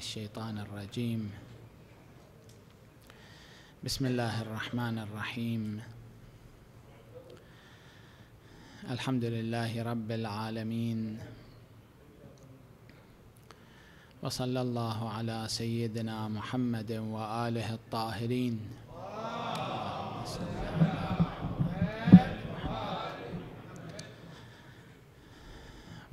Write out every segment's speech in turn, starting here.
الشيطان الرجيم بسم الله الرحمن الرحيم الحمد لله رب العالمين وصلى الله على سيدنا محمد وآله الطاهرين اللهم صل على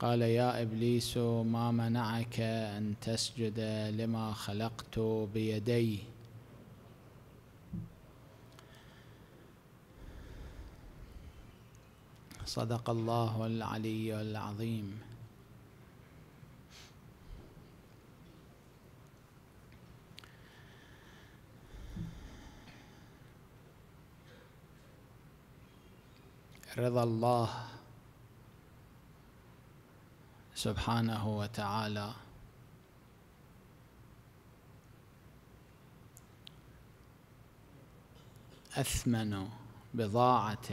قال يا ابليس ما منعك ان تسجد لما خلقت بيدي صدق الله العلي العظيم رضا الله سبحانه وتعالى أثمن بضاعة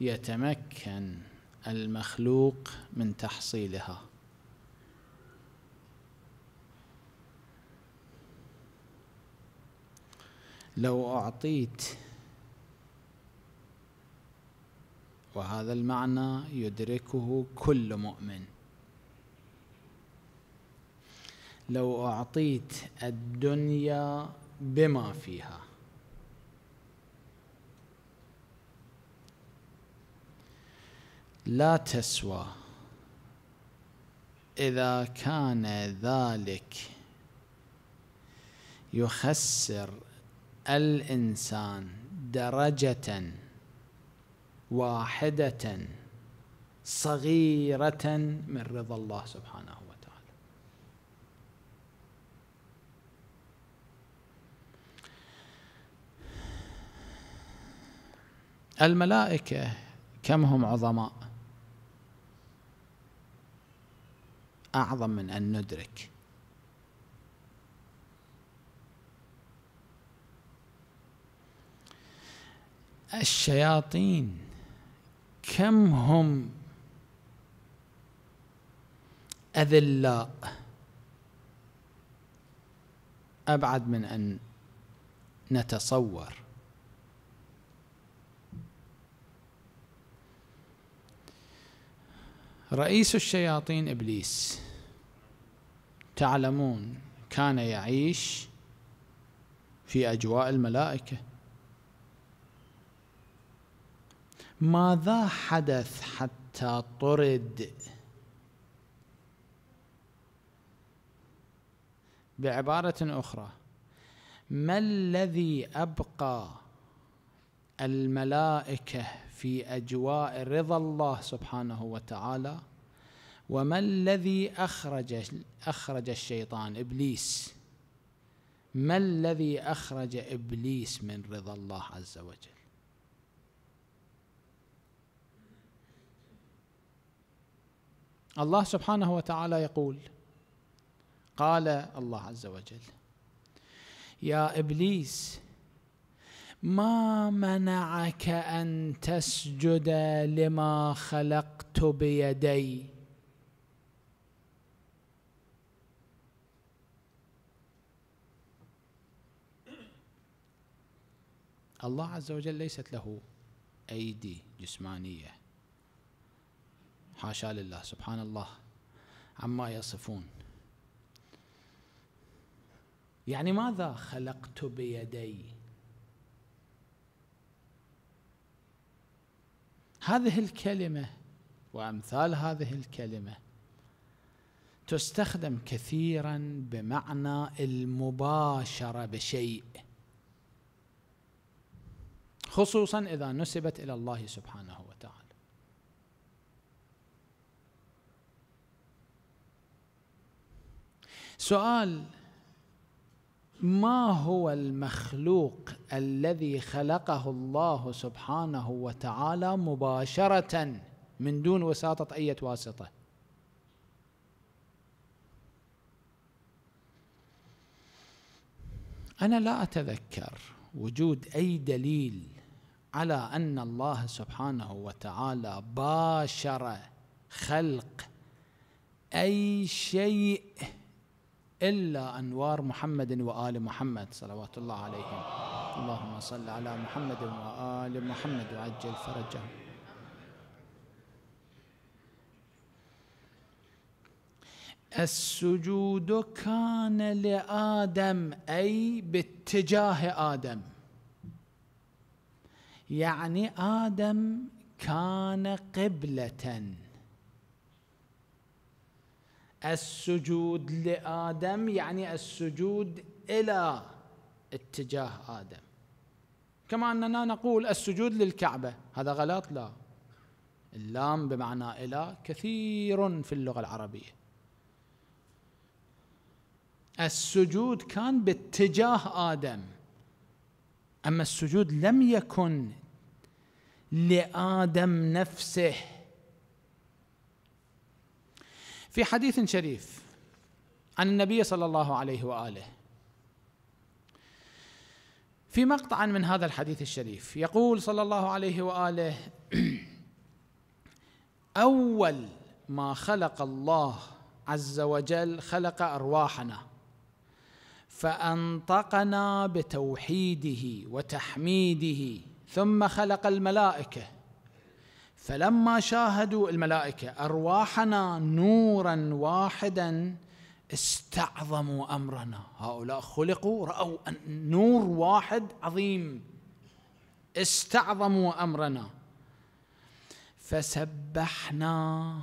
يتمكن المخلوق من تحصيلها لو أعطيت وهذا المعنى يدركه كل مؤمن لو اعطيت الدنيا بما فيها لا تسوى اذا كان ذلك يخسر الانسان درجه واحدة صغيرة من رضا الله سبحانه وتعالى الملائكة كم هم عظماء أعظم من أن ندرك الشياطين كم هم اذلاء ابعد من ان نتصور رئيس الشياطين ابليس تعلمون كان يعيش في اجواء الملائكه ماذا حدث حتى طرد بعبارة أخرى ما الذي أبقى الملائكة في أجواء رضا الله سبحانه وتعالى وما الذي أخرج أخرج الشيطان إبليس ما الذي أخرج إبليس من رضا الله عز وجل الله سبحانه وتعالى يقول قال الله عز وجل يا ابليس ما منعك ان تسجد لما خلقت بيدي الله عز وجل ليست له ايدي جسمانيه حاشا لله سبحان الله عما يصفون يعني ماذا خلقت بيدي هذه الكلمه وامثال هذه الكلمه تستخدم كثيرا بمعنى المباشره بشيء خصوصا اذا نسبت الى الله سبحانه وتعالى سؤال ما هو المخلوق الذي خلقه الله سبحانه وتعالى مباشرة من دون وساطة أي واسطة أنا لا أتذكر وجود أي دليل على أن الله سبحانه وتعالى باشر خلق أي شيء إلا أنوار محمد وآل محمد صلوات الله عليهم اللهم صل على محمد وآل محمد وعجل فرجهم السجود كان لآدم أي باتجاه آدم يعني آدم كان قبلةً السجود لادم يعني السجود الى اتجاه ادم كما اننا نقول السجود للكعبه هذا غلط لا اللام بمعنى الى كثير في اللغه العربيه السجود كان باتجاه ادم اما السجود لم يكن لادم نفسه في حديث شريف عن النبي صلى الله عليه واله في مقطع من هذا الحديث الشريف يقول صلى الله عليه واله اول ما خلق الله عز وجل خلق ارواحنا فانطقنا بتوحيده وتحميده ثم خلق الملائكه فلما شاهدوا الملائكه ارواحنا نورا واحدا استعظموا امرنا هؤلاء خلقوا راوا نور واحد عظيم استعظموا امرنا فسبحنا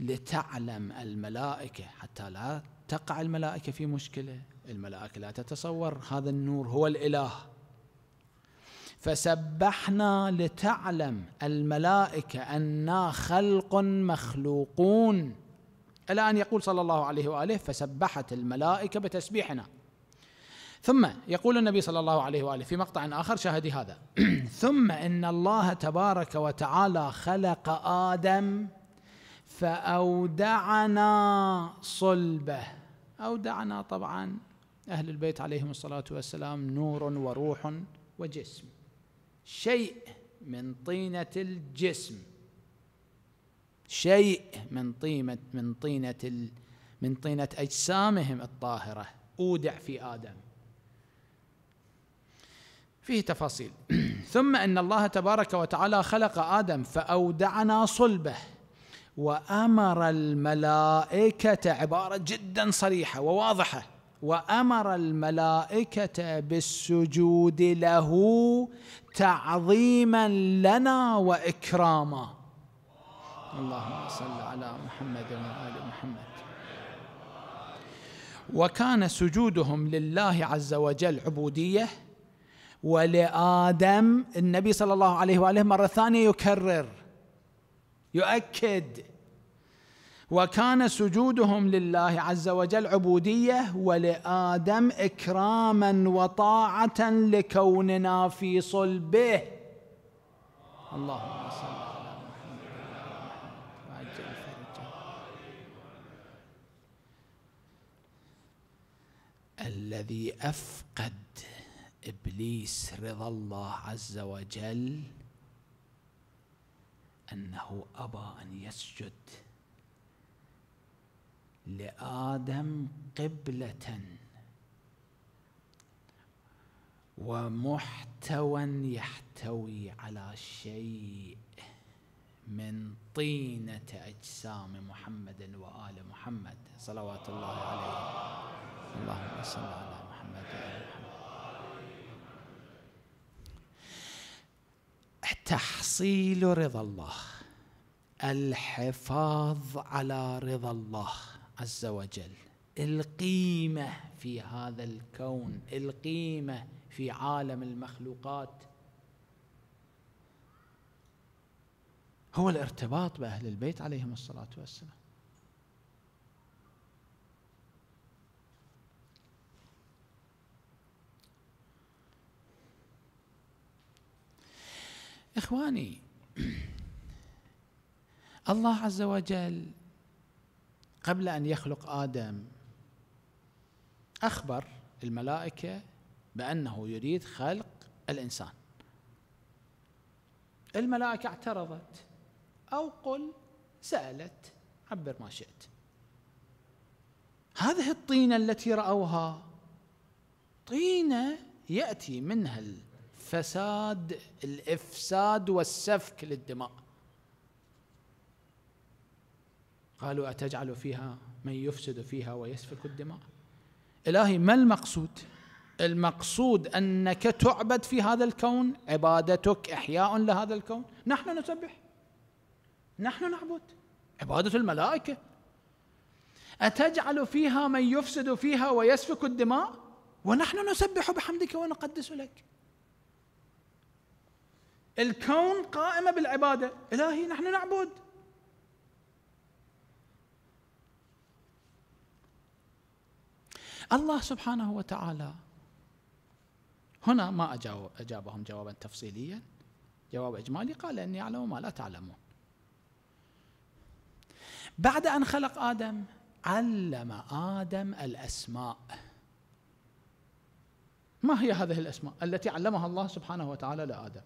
لتعلم الملائكه حتى لا تقع الملائكه في مشكله الملائكه لا تتصور هذا النور هو الاله فسبحنا لتعلم الملائكه انا خلق مخلوقون الى ان يقول صلى الله عليه واله فسبحت الملائكه بتسبيحنا ثم يقول النبي صلى الله عليه واله في مقطع اخر شاهدي هذا ثم ان الله تبارك وتعالى خلق ادم فاودعنا صلبه اودعنا طبعا اهل البيت عليهم الصلاه والسلام نور وروح وجسم شيء من طينة الجسم شيء من طينة من طينة من طينة أجسامهم الطاهرة أودع في آدم فيه تفاصيل ثم ان الله تبارك وتعالى خلق ادم فاودعنا صلبه وامر الملائكه عباره جدا صريحه وواضحه وامر الملائكه بالسجود له تعظيما لنا واكراما اللهم صل على محمد وال محمد وكان سجودهم لله عز وجل عبوديه ولادم النبي صلى الله عليه واله مره ثانيه يكرر يؤكد وكان سجودهم لله عز وجل عبوديه ولادم اكراما وطاعه لكوننا في صلبه اللهم صل على محمد الذي افقد ابليس رضا الله عز وجل انه ابى ان يسجد لادم قبله ومحتوى يحتوي على شيء من طينه اجسام محمد وال محمد صلوات الله عليه اللهم صل على محمد وآل محمد تحصيل رضا الله الحفاظ على رضا الله عز وجل القيمه في هذا الكون القيمه في عالم المخلوقات هو الارتباط باهل البيت عليهم الصلاه والسلام اخواني الله عز وجل قبل ان يخلق ادم اخبر الملائكه بانه يريد خلق الانسان الملائكه اعترضت او قل سالت عبر ما شئت هذه الطينه التي راوها طينه ياتي منها الفساد الافساد والسفك للدماء قالوا أتجعل فيها من يفسد فيها ويسفك الدماء إلهي ما المقصود المقصود أنك تعبد في هذا الكون عبادتك إحياء لهذا الكون نحن نسبح نحن نعبد عبادة الملائكة أتجعل فيها من يفسد فيها ويسفك الدماء ونحن نسبح بحمدك ونقدس لك الكون قائمة بالعبادة إلهي نحن نعبد الله سبحانه وتعالى هنا ما أجابهم جوابا تفصيليا جواب إجمالي قال إني أعلم ما لا تعلمون بعد أن خلق آدم علم آدم الأسماء ما هي هذه الأسماء التي علمها الله سبحانه وتعالى لآدم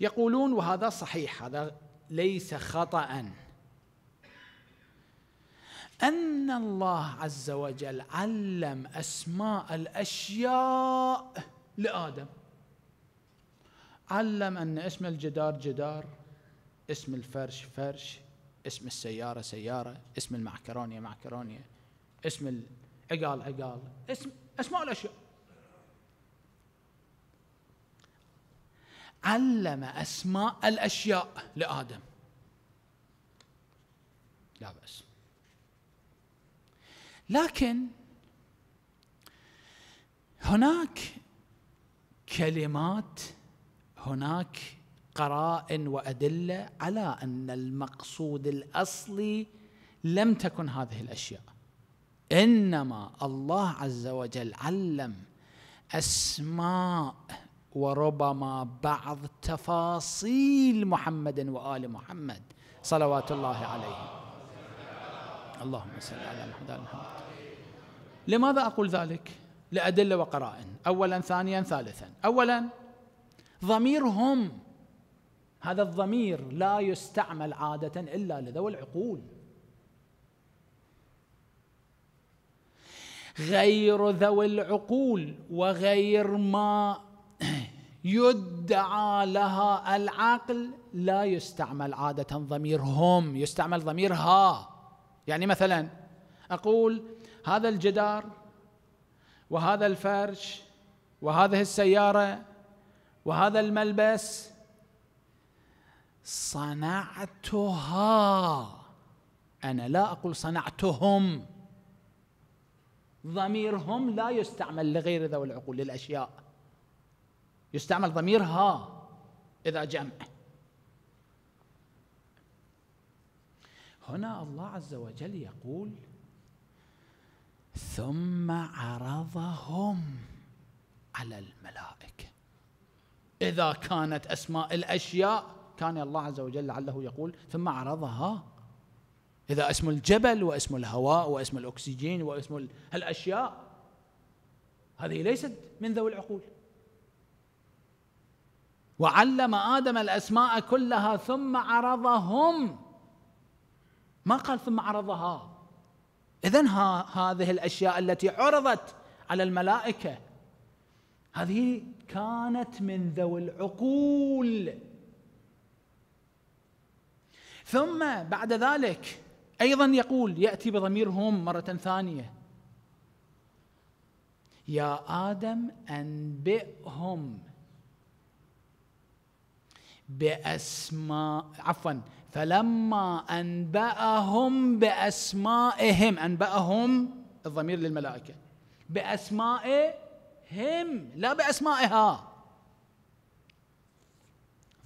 يقولون وهذا صحيح هذا ليس خطأ ان الله عز وجل علم اسماء الاشياء لادم علم ان اسم الجدار جدار اسم الفرش فرش اسم السياره سياره اسم المعكرونيه معكرونيه اسم العقال عقال اسم اسماء الاشياء علم اسماء الاشياء لادم لا باس لكن هناك كلمات هناك قرائن وادله على ان المقصود الاصلي لم تكن هذه الاشياء انما الله عز وجل علم اسماء وربما بعض تفاصيل محمد وال محمد صلوات الله عليه اللهم صل على محمد وآل محمد لماذا أقول ذلك؟ لأدلة وقرائن أولا ثانيا ثالثا أولا ضميرهم هذا الضمير لا يستعمل عادة إلا لذوي العقول غير ذوي العقول وغير ما يدعى لها العقل لا يستعمل عادة ضميرهم يستعمل ضميرها يعني مثلا أقول هذا الجدار وهذا الفرش وهذه السياره وهذا الملبس صنعتها انا لا اقول صنعتهم ضميرهم لا يستعمل لغير ذوي العقول للاشياء يستعمل ضميرها اذا جمع هنا الله عز وجل يقول ثم عرضهم على الملائكه اذا كانت اسماء الاشياء كان الله عز وجل لعله يقول ثم عرضها اذا اسم الجبل واسم الهواء واسم الاكسجين واسم الاشياء هذه ليست من ذوي العقول وعلم ادم الاسماء كلها ثم عرضهم ما قال ثم عرضها إذا هذه الأشياء التي عرضت على الملائكة هذه كانت من ذوي العقول ثم بعد ذلك أيضا يقول يأتي بضميرهم مرة ثانية يا آدم أنبئهم بأسماء عفوا فلما أنبأهم بأسمائهم أنبأهم الضمير للملائكة بأسمائهم لا بأسمائها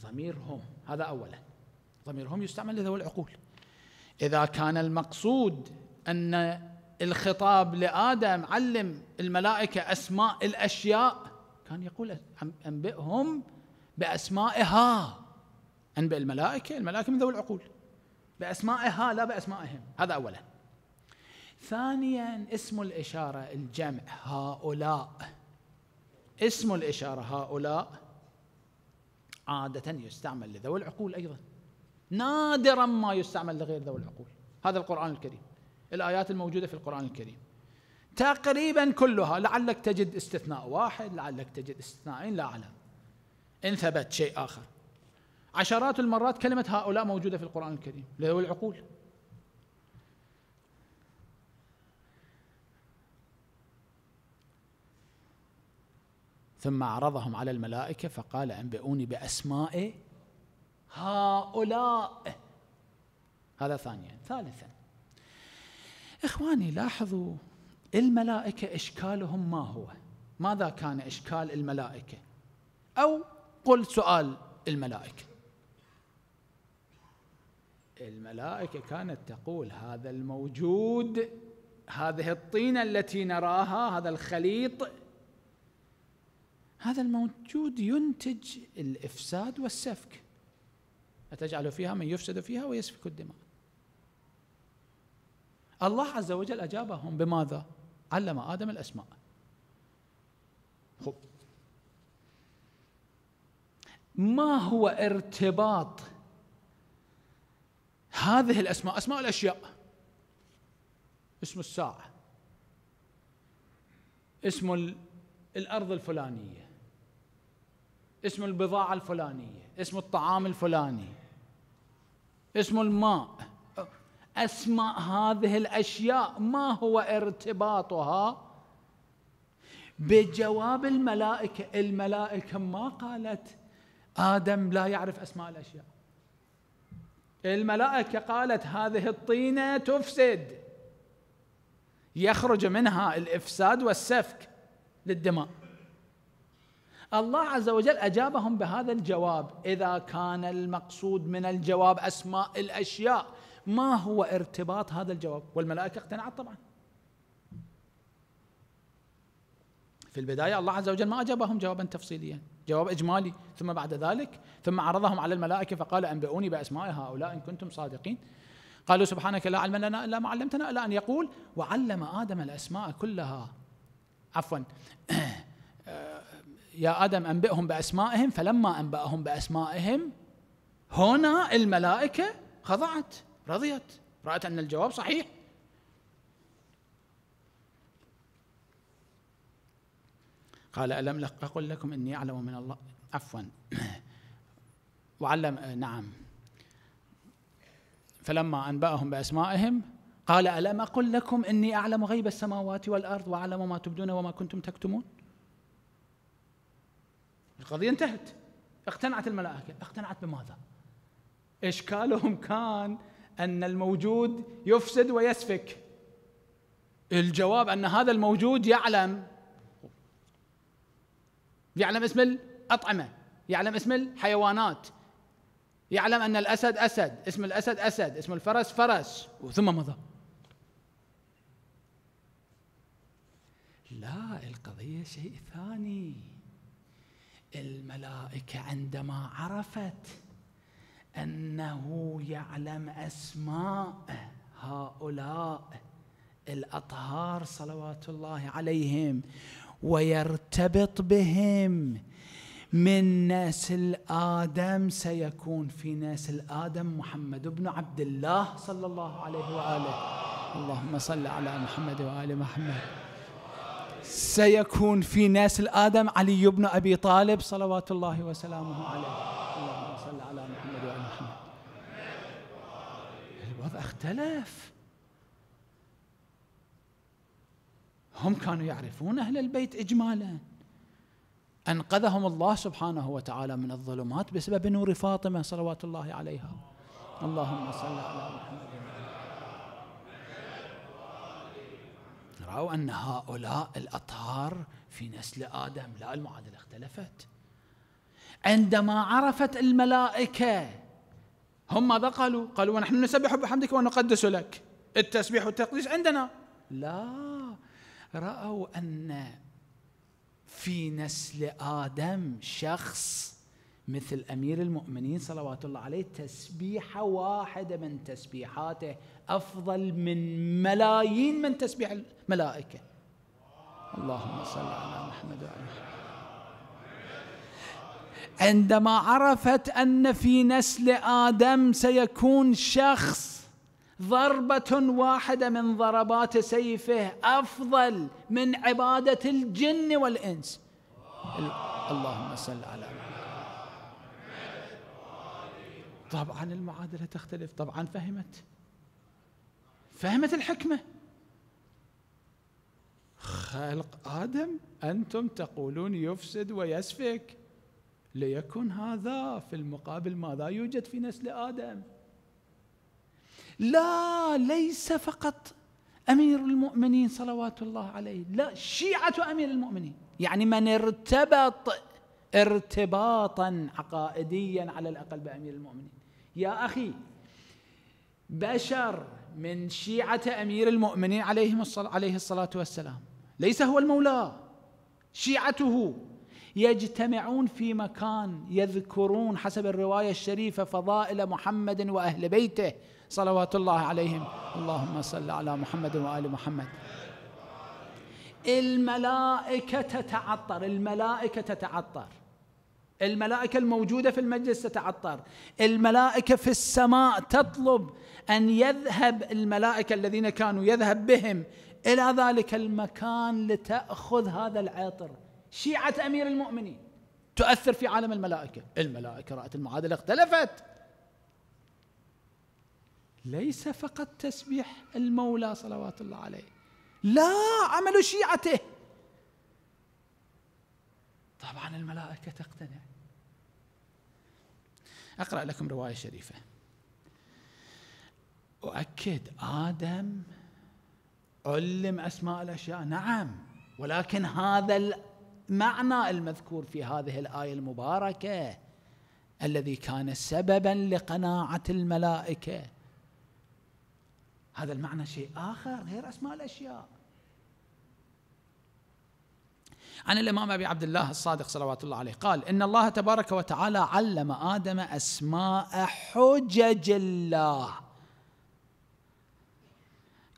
ضميرهم هذا أولا ضميرهم يستعمل لذوي العقول إذا كان المقصود أن الخطاب لآدم علم الملائكة أسماء الأشياء كان يقول أنبئهم بأسمائها أنبئ الملائكة الملائكة من ذوي العقول بأسمائها لا بأسمائهم هذا أولا ثانيا اسم الإشارة الجمع هؤلاء اسم الإشارة هؤلاء عادة يستعمل لذوي العقول أيضا نادرا ما يستعمل لغير ذوي العقول هذا القرآن الكريم الآيات الموجودة في القرآن الكريم تقريبا كلها لعلك تجد استثناء واحد لعلك تجد استثناءين لا أعلم إن ثبت شيء آخر عشرات المرات كلمة هؤلاء موجودة في القرآن الكريم لذوي العقول ثم عرضهم على الملائكة فقال أنبئوني بأسماء هؤلاء هذا ثانيا ثالثا إخواني لاحظوا الملائكة إشكالهم ما هو ماذا كان إشكال الملائكة أو قل سؤال الملائكة الملائكة كانت تقول هذا الموجود هذه الطينة التي نراها هذا الخليط هذا الموجود ينتج الإفساد والسفك أتجعل فيها من يفسد فيها ويسفك الدماء الله عز وجل أجابهم بماذا؟ علم آدم الأسماء ما هو ارتباط هذه الاسماء اسماء الاشياء اسم الساعه اسم الارض الفلانيه اسم البضاعه الفلانيه اسم الطعام الفلاني اسم الماء اسماء هذه الاشياء ما هو ارتباطها بجواب الملائكه الملائكه ما قالت ادم لا يعرف اسماء الاشياء الملائكة قالت هذه الطينة تفسد يخرج منها الإفساد والسفك للدماء الله عز وجل أجابهم بهذا الجواب إذا كان المقصود من الجواب أسماء الأشياء ما هو ارتباط هذا الجواب والملائكة اقتنعت طبعا في البداية الله عز وجل ما أجابهم جوابا تفصيليا جواب إجمالي ثم بعد ذلك ثم عرضهم على الملائكة فقال أنبئوني بأسماء هؤلاء إن كنتم صادقين قالوا سبحانك لا علم لنا إلا ما علمتنا إلا أن يقول وعلم آدم الأسماء كلها عفوا يا آدم أنبئهم بأسمائهم فلما أنبأهم بأسمائهم هنا الملائكة خضعت رضيت رأت أن الجواب صحيح قال ألم لك أقل لكم إني أعلم من الله عفوا وعلم آه، نعم فلما أنبأهم بأسمائهم قال ألم أقل لكم إني أعلم غيب السماوات والأرض وأعلم ما تبدون وما كنتم تكتمون القضية انتهت اقتنعت الملائكة اقتنعت بماذا إشكالهم كان أن الموجود يفسد ويسفك الجواب أن هذا الموجود يعلم يعلم اسم الأطعمة يعلم اسم الحيوانات يعلم أن الأسد أسد اسم الأسد أسد اسم الفرس فرس وثم مضى لا القضية شيء ثاني الملائكة عندما عرفت أنه يعلم أسماء هؤلاء الأطهار صلوات الله عليهم ويرتبط بهم من نسل آدم سيكون في نسل آدم محمد بن عبد الله صلى الله عليه وآله اللهم صل على محمد وآل محمد سيكون في نسل آدم علي بن أبي طالب صلوات الله وسلامه عليه اللهم صل على محمد وآل محمد الوضع اختلف هم كانوا يعرفون أهل البيت إجمالا أنقذهم الله سبحانه وتعالى من الظلمات بسبب نور فاطمة صلوات الله عليها اللهم صل على محمد رأوا أن هؤلاء الأطهار في نسل آدم لا المعادلة اختلفت عندما عرفت الملائكة هم ماذا قالوا؟ قالوا ونحن نسبح بحمدك ونقدس لك التسبيح والتقديس عندنا لا راوا ان في نسل ادم شخص مثل امير المؤمنين صلوات الله عليه تسبيحه واحده من تسبيحاته افضل من ملايين من تسبيح الملائكه اللهم صل على محمد وعلى محمد عندما عرفت ان في نسل ادم سيكون شخص ضربة واحدة من ضربات سيفه أفضل من عبادة الجن والإنس اللهم صل على طبعا المعادلة تختلف طبعا فهمت فهمت الحكمة خلق آدم أنتم تقولون يفسد ويسفك ليكن هذا في المقابل ماذا يوجد في نسل آدم لا ليس فقط امير المؤمنين صلوات الله عليه لا شيعه امير المؤمنين يعني من ارتبط ارتباطا عقائديا على الاقل بامير المؤمنين يا اخي بشر من شيعه امير المؤمنين عليهم عليه الصلاه والسلام ليس هو المولى شيعته يجتمعون في مكان يذكرون حسب الروايه الشريفه فضائل محمد واهل بيته صلوات الله عليهم اللهم صل على محمد وال محمد الملائكه تتعطر الملائكه تتعطر الملائكة الموجودة في المجلس تتعطر الملائكة في السماء تطلب أن يذهب الملائكة الذين كانوا يذهب بهم إلى ذلك المكان لتأخذ هذا العطر شيعة أمير المؤمنين تؤثر في عالم الملائكة الملائكة رأت المعادلة اختلفت ليس فقط تسبيح المولى صلوات الله عليه لا عمل شيعته طبعا الملائكة تقتنع أقرأ لكم رواية شريفة أؤكد آدم علم أسماء الأشياء نعم ولكن هذا معنى المذكور في هذه الآية المباركة الذي كان سببا لقناعة الملائكة هذا المعنى شيء آخر غير أسماء الأشياء عن الإمام أبي عبد الله الصادق صلوات الله عليه قال إن الله تبارك وتعالى علم آدم أسماء حجج الله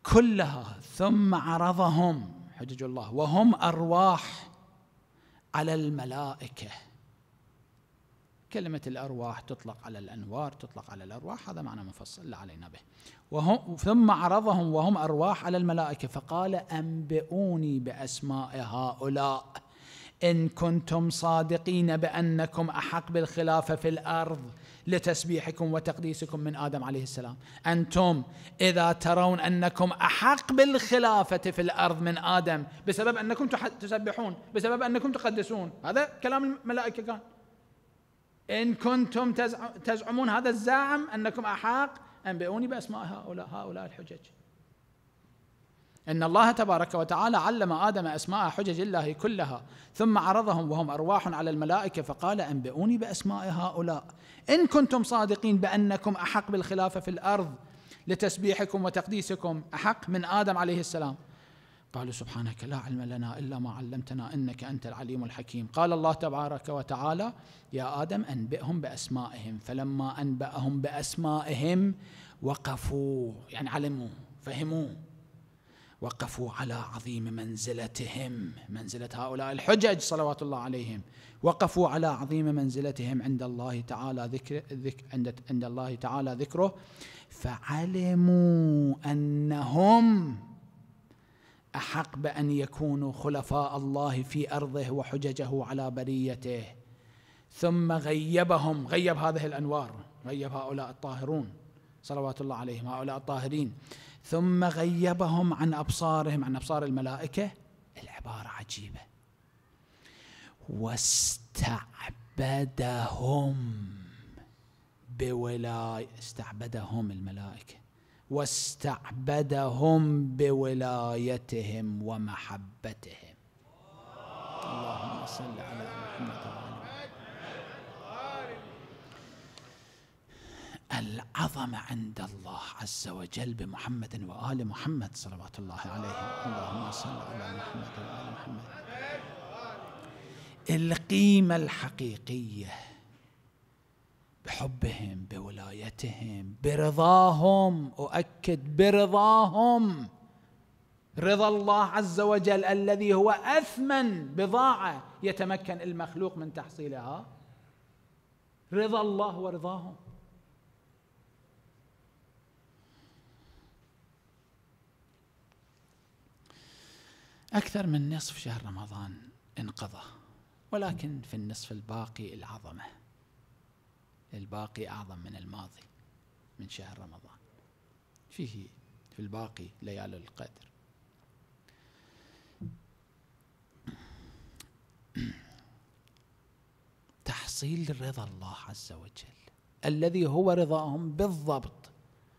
كلها ثم عرضهم حجج الله وهم أرواح على الملائكه كلمة الأرواح تطلق على الأنوار تطلق على الأرواح هذا معنى مفصل لا علينا به وهم ثم عرضهم وهم أرواح على الملائكة فقال أنبئوني بأسماء هؤلاء إن كنتم صادقين بأنكم أحق بالخلافة في الأرض لتسبيحكم وتقديسكم من آدم عليه السلام أنتم إذا ترون أنكم أحق بالخلافة في الأرض من آدم بسبب أنكم تسبحون بسبب أنكم تقدسون هذا كلام الملائكة كان إن كنتم تزعمون هذا الزعم أنكم أحق أنبئوني بأسماء هؤلاء هؤلاء الحجج ان الله تبارك وتعالى علم ادم اسماء حجج الله كلها ثم عرضهم وهم ارواح على الملائكه فقال انبئوني باسماء هؤلاء ان كنتم صادقين بانكم احق بالخلافه في الارض لتسبيحكم وتقديسكم احق من ادم عليه السلام قالوا سبحانك لا علم لنا الا ما علمتنا انك انت العليم الحكيم قال الله تبارك وتعالى يا ادم انبئهم باسمائهم فلما انباهم باسمائهم وقفوا يعني علموا فهموا وقفوا على عظيم منزلتهم منزلة هؤلاء الحجج صلوات الله عليهم وقفوا على عظيم منزلتهم عند الله تعالى ذكر, ذك عند, عند الله تعالى ذكره فعلموا أنهم أحق بأن يكونوا خلفاء الله في أرضه وحججه على بريته ثم غيبهم غيب هذه الأنوار غيب هؤلاء الطاهرون صلوات الله عليهم هؤلاء الطاهرين ثم غيبهم عن أبصارهم عن أبصار الملائكة العبارة عجيبة واستعبدهم بولاية استعبدهم الملائكة واستعبدهم بولايتهم ومحبتهم اللهم صل على محمد وعلى العظمة عند الله عز وجل بمحمد وآل محمد صلوات الله عليه اللهم صل على محمد وآل محمد القيمة الحقيقية بحبهم بولايتهم برضاهم أؤكد برضاهم رضا الله عز وجل الذي هو أثمن بضاعة يتمكن المخلوق من تحصيلها رضا الله ورضاهم أكثر من نصف شهر رمضان انقضى ولكن في النصف الباقي العظمة الباقي أعظم من الماضي من شهر رمضان فيه في الباقي ليالي القدر تحصيل رضا الله عز وجل الذي هو رضاهم بالضبط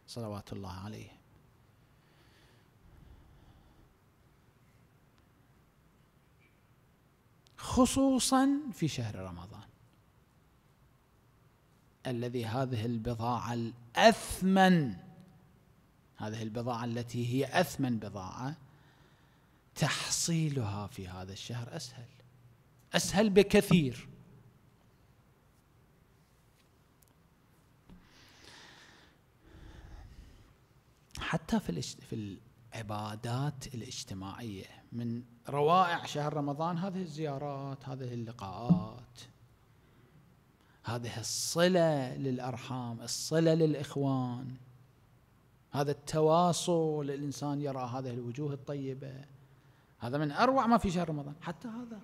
صلوات الله عليهم خصوصا في شهر رمضان الذي هذه البضاعة الأثمن هذه البضاعة التي هي أثمن بضاعة تحصيلها في هذا الشهر أسهل أسهل بكثير حتى في في العبادات الاجتماعية من روائع شهر رمضان هذه الزيارات هذه اللقاءات هذه الصلة للأرحام الصلة للإخوان هذا التواصل الإنسان يرى هذه الوجوه الطيبة هذا من أروع ما في شهر رمضان حتى هذا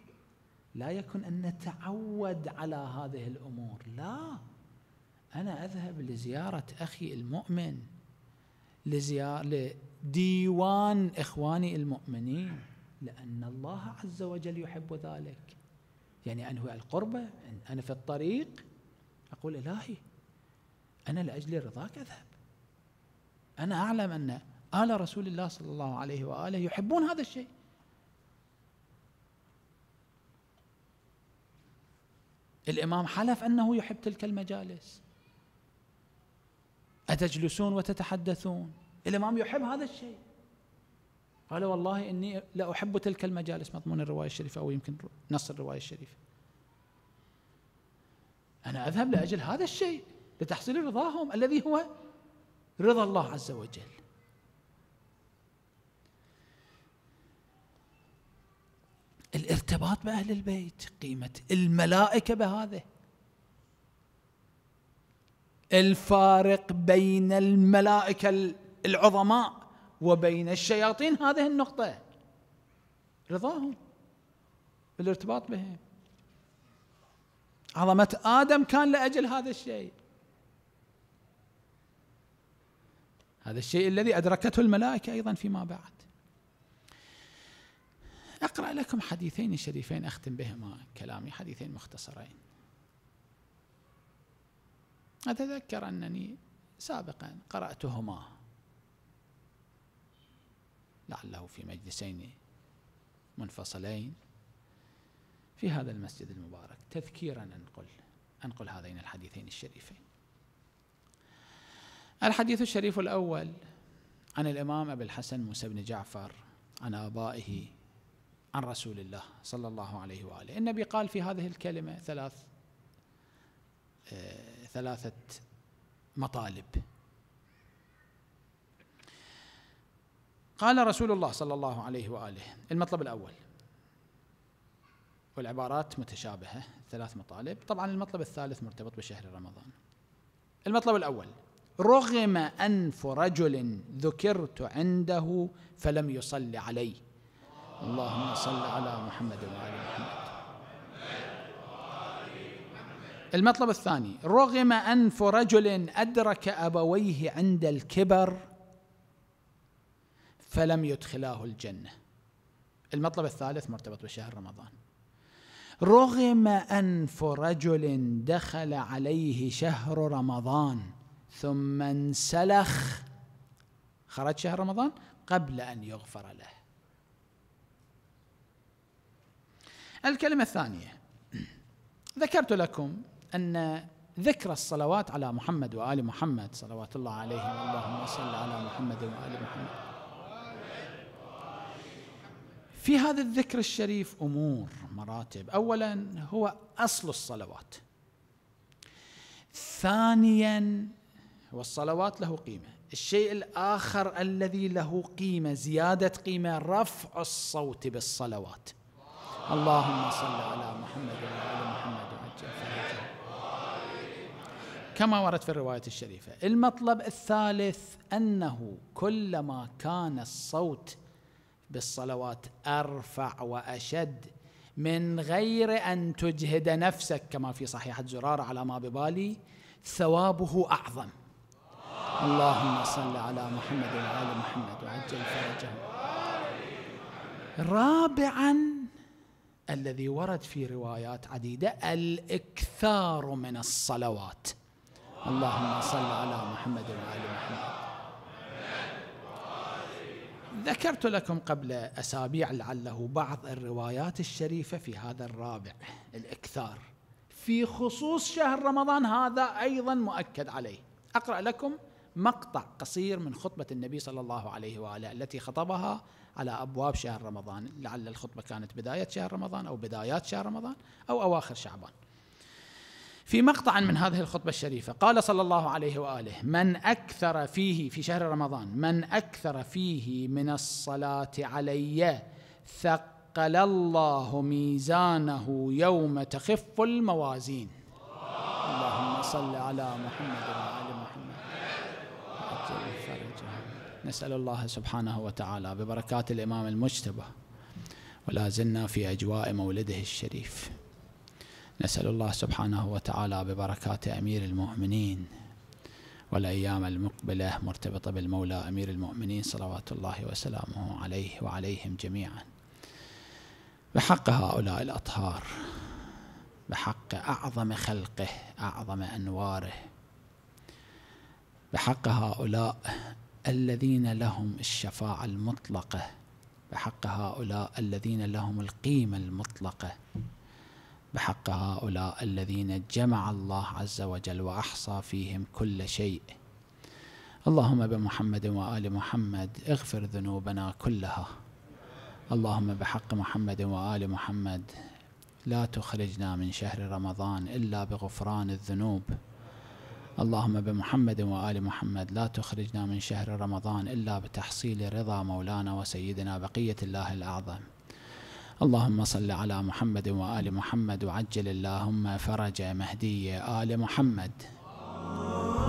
لا يكن أن نتعود على هذه الأمور لا أنا أذهب لزيارة أخي المؤمن لزيارة لديوان إخواني المؤمنين لأن الله عز وجل يحب ذلك يعني أنه القربة أنا في الطريق أقول إلهي أنا لأجل رضاك أذهب أنا أعلم أن آل رسول الله صلى الله عليه وآله يحبون هذا الشيء الإمام حلف أنه يحب تلك المجالس أتجلسون وتتحدثون الإمام يحب هذا الشيء قال والله إني لا أحب تلك المجالس مضمون الرواية الشريفة أو يمكن نص الرواية الشريفة أنا أذهب لأجل هذا الشيء لتحصيل رضاهم الذي هو رضا الله عز وجل الارتباط بأهل البيت قيمة الملائكة بهذا الفارق بين الملائكة العظماء وبين الشياطين هذه النقطة رضاهم بالارتباط بهم عظمة آدم كان لأجل هذا الشيء هذا الشيء الذي أدركته الملائكة أيضا فيما بعد أقرأ لكم حديثين شريفين أختم بهما كلامي حديثين مختصرين أتذكر أنني سابقا قرأتهما لعله في مجلسين منفصلين في هذا المسجد المبارك تذكيرا أنقل أنقل هذين الحديثين الشريفين الحديث الشريف الأول عن الإمام أبي الحسن موسى بن جعفر عن آبائه عن رسول الله صلى الله عليه وآله النبي قال في هذه الكلمة ثلاث آه، ثلاثة مطالب قال رسول الله صلى الله عليه واله المطلب الاول والعبارات متشابهه ثلاث مطالب طبعا المطلب الثالث مرتبط بشهر رمضان المطلب الاول رغم انف رجل ذكرت عنده فلم يصل علي اللهم صل على محمد وعلى محمد المطلب الثاني رغم انف رجل ادرك ابويه عند الكبر فلم يدخلاه الجنة المطلب الثالث مرتبط بشهر رمضان رغم أنف رجل دخل عليه شهر رمضان ثم انسلخ خرج شهر رمضان قبل أن يغفر له الكلمة الثانية ذكرت لكم أن ذكر الصلوات على محمد وآل محمد صلوات الله عليهم اللهم صل على محمد وآل محمد في هذا الذكر الشريف امور مراتب اولا هو اصل الصلوات ثانيا والصلوات له قيمه الشيء الاخر الذي له قيمه زياده قيمه رفع الصوت بالصلوات اللهم صل على محمد وعلى محمد كما ورد في الروايه الشريفه المطلب الثالث انه كلما كان الصوت بالصلوات ارفع واشد من غير ان تجهد نفسك كما في صحيحه الزرار على ما ببالي ثوابه اعظم اللهم صل على محمد وعلى محمد وعجل فرجه رابعا الذي ورد في روايات عديده الاكثار من الصلوات اللهم صل على محمد وعلى محمد ذكرت لكم قبل أسابيع لعله بعض الروايات الشريفة في هذا الرابع الإكثار في خصوص شهر رمضان هذا أيضا مؤكد عليه أقرأ لكم مقطع قصير من خطبة النبي صلى الله عليه وآله التي خطبها على أبواب شهر رمضان لعل الخطبة كانت بداية شهر رمضان أو بدايات شهر رمضان أو أواخر شعبان في مقطع من هذه الخطبة الشريفة قال صلى الله عليه وآله من أكثر فيه في شهر رمضان من أكثر فيه من الصلاة علي ثقل الله ميزانه يوم تخف الموازين اللهم صل على محمد وعلى محمد نسأل الله سبحانه وتعالى ببركات الإمام المجتبى ولا زلنا في أجواء مولده الشريف نسأل الله سبحانه وتعالى ببركات أمير المؤمنين والأيام المقبلة مرتبطة بالمولى أمير المؤمنين صلوات الله وسلامه عليه وعليهم جميعا بحق هؤلاء الأطهار بحق أعظم خلقه أعظم أنواره بحق هؤلاء الذين لهم الشفاعة المطلقة بحق هؤلاء الذين لهم القيمة المطلقة بحق هؤلاء الذين جمع الله عز وجل واحصى فيهم كل شيء اللهم بمحمد وال محمد اغفر ذنوبنا كلها اللهم بحق محمد وال محمد لا تخرجنا من شهر رمضان الا بغفران الذنوب اللهم بمحمد وآل محمد لا تخرجنا من شهر رمضان إلا بتحصيل رضا مولانا وسيدنا بقية الله الأعظم اللهم صل على محمد وآل محمد وعجل اللهم فرج مهدي آل محمد